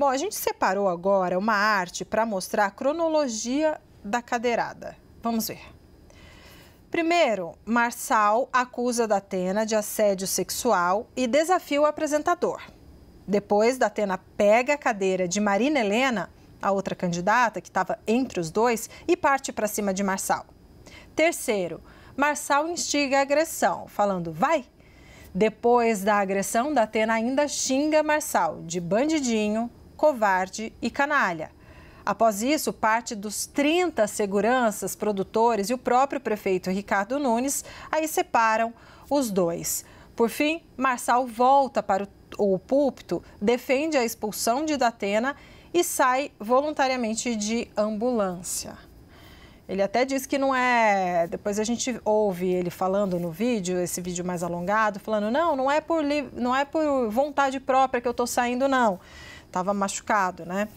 Bom, a gente separou agora uma arte para mostrar a cronologia da cadeirada. Vamos ver. Primeiro, Marçal acusa Datena de assédio sexual e desafia o apresentador. Depois, Datena pega a cadeira de Marina Helena, a outra candidata que estava entre os dois, e parte para cima de Marçal. Terceiro, Marçal instiga a agressão, falando vai. Depois da agressão, Datena ainda xinga Marçal de bandidinho, covarde e canalha. Após isso, parte dos 30 seguranças, produtores e o próprio prefeito Ricardo Nunes aí separam os dois. Por fim, Marçal volta para o púlpito, defende a expulsão de Datena e sai voluntariamente de ambulância. Ele até diz que não é. Depois a gente ouve ele falando no vídeo, esse vídeo mais alongado, falando: não, não é por, li... não é por vontade própria que eu estou saindo, não estava machucado, né?